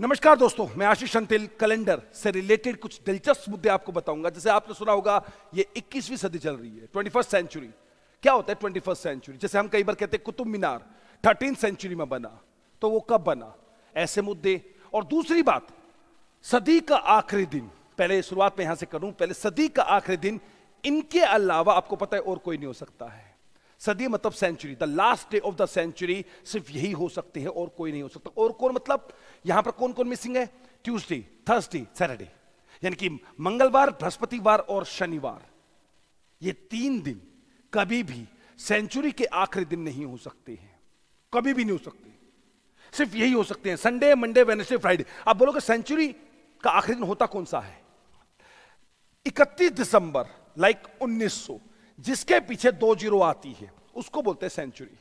नमस्कार दोस्तों मैं आशीष अंतिल कैलेंडर से रिलेटेड कुछ दिलचस्प मुद्दे आपको बताऊंगा जैसे आपने सुना होगा ये 21वीं सदी चल रही है ट्वेंटी फर्स्ट सेंचुरी क्या होता है ट्वेंटी फर्स्ट सेंचुरी जैसे हम कई बार कहते हैं कुतुब मीनार थर्टीन सेंचुरी में बना तो वो कब बना ऐसे मुद्दे और दूसरी बात सदी का आखिरी दिन पहले शुरुआत में यहां से करूं पहले सदी का आखिरी दिन इनके अलावा आपको पता है और कोई नहीं हो सकता है सदी मतलब century the last day of the century सिर्फ यही हो सकती है और कोई नहीं हो सकता और कौन मतलब यहां पर कौन कौन मिसिंग है ट्यूसडे थर्सडे सैटरडे यानी कि मंगलवार बृहस्पतिवार और शनिवार ये तीन दिन कभी भी सेंचुरी के आखिरी दिन नहीं हो सकते हैं कभी भी नहीं हो सकते सिर्फ यही हो सकते हैं संडे मंडे वेनेसडे फ्राइडे आप बोलोगे सेंचुरी का आखिरी दिन होता कौन सा है इकतीस दिसंबर लाइक like 1900 जिसके पीछे दो जीरो आती है उसको बोलते हैं century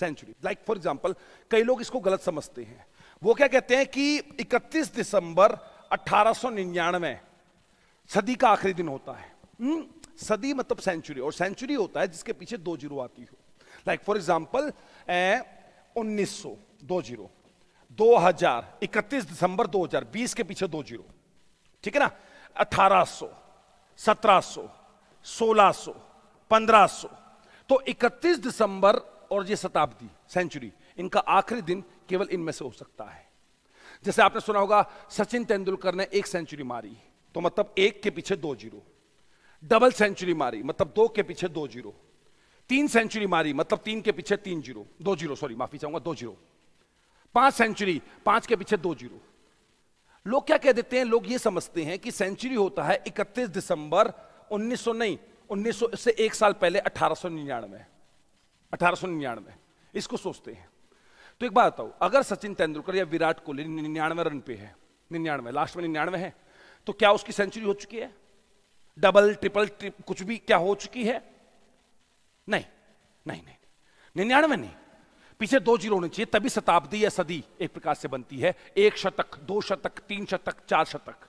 century like for example कई लोग इसको गलत समझते हैं वो क्या कहते हैं कि 31 दिसंबर अठारह सदी का आखिरी दिन होता है हुँ? हम्म, सदी मतलब सेंचुरी और सेंचुरी होता है जिसके पीछे दो जीरो आती हो लाइक फॉर एग्जाम्पल उन्नीस सौ दो जीरो दो हजार इकतीस दिसंबर दो हजार बीस के पीछे दो जीरो ठीक है ना अठारह सो सत्रह सो सोलह सो पंद्रह तो 31 दिसंबर और ये शताब्दी सेंचुरी इनका आखिरी दिन केवल इनमें से हो सकता है जैसे आपने सुना होगा सचिन तेंदुलकर ने एक सेंचुरी मारी तो मतलब एक के पीछे दो जीरो डबल सेंचुरी मारी मतलब दो के पीछे दो जीरो तीन सेंचुरी मारी मतलब तीन के पीछे तीन जीरो दो जीरो सॉरी माफी चाहूंगा दो जीरो पांच सेंचुरी पांच के पीछे दो जीरो लोग क्या कह देते हैं लोग ये समझते हैं कि सेंचुरी होता है 31 दिसंबर 1900 नहीं 1900 से एक साल पहले अठारह में अठारह इसको सोचते हैं तो एक बात बताओ अगर सचिन तेंदुलकर या विराट कोहली निन्यानवे रन पे है निन्यानवे लास्ट में निन्यानवे है तो क्या उसकी सेंचुरी हो चुकी है डबल ट्रिपल ट्रिप कुछ भी क्या हो चुकी है नहीं नहीं नहीं निन्यानवे नहीं पीछे दो जीरो होने चाहिए तभी शताब्दी या सदी एक प्रकार से बनती है एक शतक दो शतक तीन शतक चार शतक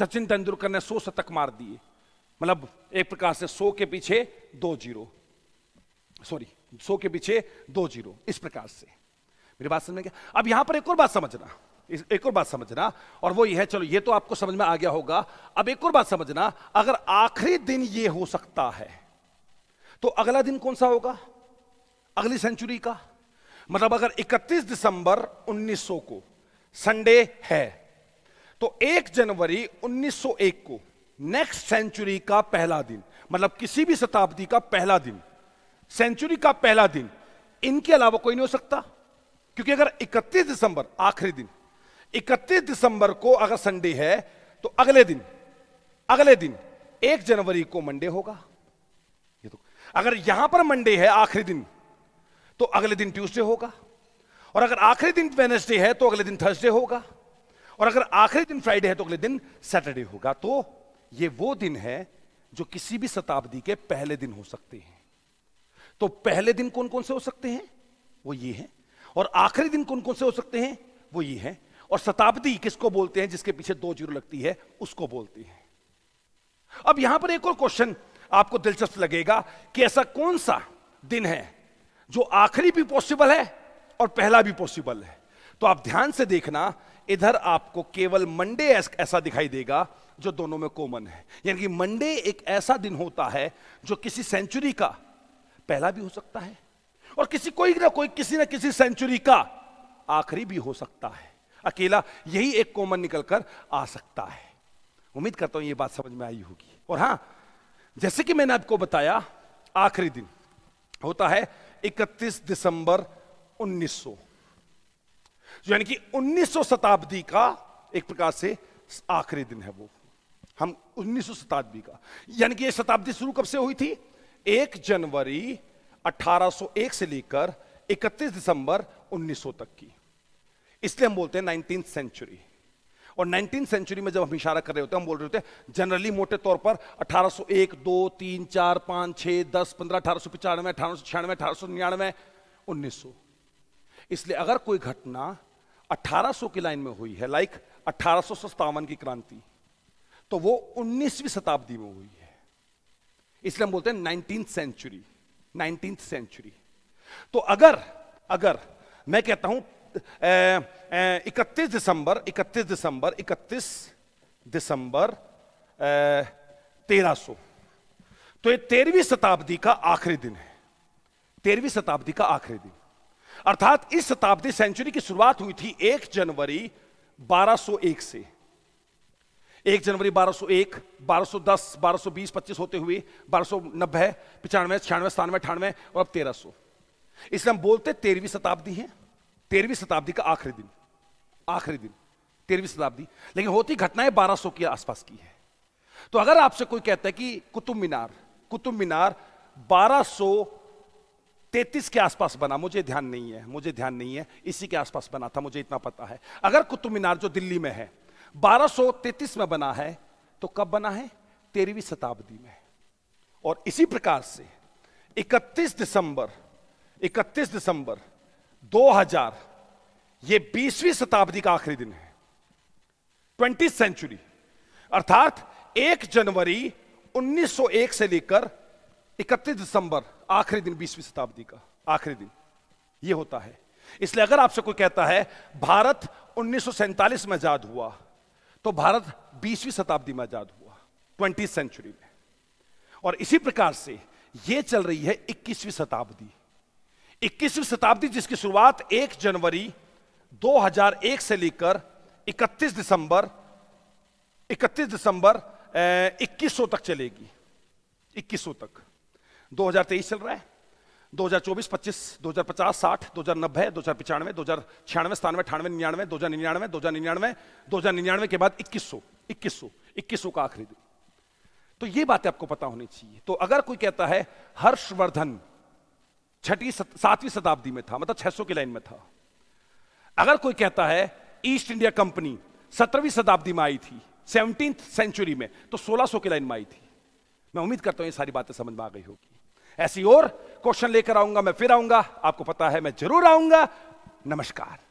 सचिन तेंदुलकर ने सौ शतक मार दिए मतलब एक प्रकार से सौ के पीछे दो जीरो सॉरी सौ के पीछे दो जीरो इस प्रकार से मेरी बात समझ में क्या अब यहां पर एक और बात समझना एक और बात समझना और वो यह है चलो ये तो आपको समझ में आ गया होगा अब एक और बात समझना अगर आखिरी दिन ये हो सकता है तो अगला दिन कौन सा होगा अगली सेंचुरी का मतलब अगर 31 दिसंबर 1900 को संडे है तो 1 जनवरी 1901 को नेक्स्ट सेंचुरी का पहला दिन मतलब किसी भी शताब्दी का पहला दिन सेंचुरी का पहला दिन इनके अलावा कोई नहीं हो सकता क्योंकि अगर 31 दिसंबर आखिरी दिन 31 दिसंबर को अगर संडे है तो अगले दिन अगले दिन एक जनवरी को मंडे होगा ये तो अगर यहां पर मंडे है आखिरी दिन तो अगले दिन ट्यूसडे होगा और अगर आखिरी दिन वेनेसडे है तो अगले दिन थर्सडे होगा और अगर आखिरी दिन फ्राइडे है तो अगले दिन सैटरडे होगा तो ये वो दिन है जो किसी भी शताब्दी के पहले दिन हो सकते हैं तो पहले दिन कौन कौन से हो सकते हैं वो ये है और आखिरी दिन कौन कौन से हो सकते हैं वो ये है और शताब्दी किसको बोलते हैं जिसके पीछे दो जीरो लगती है उसको बोलते हैं अब यहां पर एक और क्वेश्चन आपको दिलचस्प लगेगा कि ऐसा कौन सा दिन है जो आखिरी भी पॉसिबल है और पहला भी पॉसिबल है तो आप ध्यान से देखना इधर आपको केवल मंडे ऐसा दिखाई देगा जो दोनों में कॉमन है यानी कि मंडे एक ऐसा दिन होता है जो किसी सेंचुरी का पहला भी हो सकता है और किसी कोई ना कोई किसी ना किसी सेंचुरी का आखिरी भी हो सकता है अकेला यही एक कॉमन निकलकर आ सकता है उम्मीद करता हूं यह बात समझ में आई होगी और हां जैसे कि मैंने आपको बताया आखिरी दिन होता है 31 दिसंबर 1900 यानी कि 1900 शताब्दी का एक प्रकार से आखिरी दिन है वो हम उन्नीस शताब्दी का यानी कि यह शताब्दी शुरू कब से हुई थी एक जनवरी 1801 से लेकर 31 दिसंबर 1900 तक की इसलिए हम बोलते हैं नाइनटीन सेंचुरी और नाइनटीन सेंचुरी में जब हम इशारा कर रहे होते हैं हम बोल रहे होते हैं जनरली मोटे तौर पर 1801, दो तीन चार पांच छह दस पंद्रह अठारह सौ पचानवे अठारह सौ छियानवे अठारह सौ निन्यानवे उन्नीस सौ इसलिए अगर कोई घटना 1800 की लाइन में हुई है लाइक अठारह की क्रांति तो वो 19वीं शताब्दी में हुई है इसलिए हम बोलते हैं नाइनटीन सेंचुरी नाइनटीन सेंचुरी तो अगर अगर मैं कहता हूं इकतीस दिसंबर इकतीस दिसंबर इकतीस दिसंबर तेरह सो तो ये तेरहवीं शताब्दी का आखिरी दिन है तेरहवीं शताब्दी का आखिरी दिन अर्थात इस शताब्दी सेंचुरी की शुरुआत हुई थी एक जनवरी 1201 से एक जनवरी 1201, 1210, 1220, 25 होते हुए बारह नब्बे पचानवे छियानवे सतानवे अठानवे और अब तेरह सो इसलिए हम बोलते तेरहवीं शताब्दी है तेरहवीं शताब्दी का आखिरी दिन आखिरी दिन तेरहवीं शताब्दी लेकिन होती घटनाएं बारह सौ के आसपास की है तो अगर आपसे कोई कहता है कि कुतुब मीनार कुतुब मीनार बारह तेतीस के आसपास बना मुझे ध्यान नहीं है मुझे ध्यान नहीं है इसी के आसपास बना था मुझे इतना पता है अगर कुतुब मीनार जो दिल्ली में है 1233 में बना है तो कब बना है तेरहवीं शताब्दी में और इसी प्रकार से 31 दिसंबर 31 दिसंबर 2000 ये 20वीं शताब्दी का आखिरी दिन है ट्वेंटी सेंचुरी अर्थात 1 जनवरी 1901 से लेकर 31 दिसंबर आखिरी दिन 20वीं शताब्दी का आखिरी दिन ये होता है इसलिए अगर आपसे कोई कहता है भारत उन्नीस में आजाद हुआ तो भारत 20वीं शताब्दी में आजाद हुआ ट्वेंटी सेंचुरी में और इसी प्रकार से यह चल रही है 21वीं शताब्दी 21वीं शताब्दी जिसकी शुरुआत 1 जनवरी 2001 से लेकर 31 दिसंबर 31 दिसंबर इक्कीस तक चलेगी इक्कीस तक 2023 चल रहा है 2024-25, 2050, 60, दो हजार 2096, सतानवे अठानवे निन्यानवे दो हजार निन्यानवे दो हजार निन्यानवे दो हजार निन्यानवे के बाद सौ इक्कीस सौ का आखिरी दिन तो ये बातें आपको पता होनी चाहिए तो अगर कोई कहता है हर्षवर्धन छठी सातवीं शताब्दी में था मतलब 600 की लाइन में था अगर कोई कहता है ईस्ट इंडिया कंपनी सत्रहवीं शताब्दी में आई थी सेवनटीन सेंचुरी में तो सौ की लाइन में आई थी मैं उम्मीद करता हूं ये सारी बातें समझ में आ गई होगी ऐसी और क्वेश्चन लेकर आऊंगा मैं फिर आऊंगा आपको पता है मैं जरूर आऊंगा नमस्कार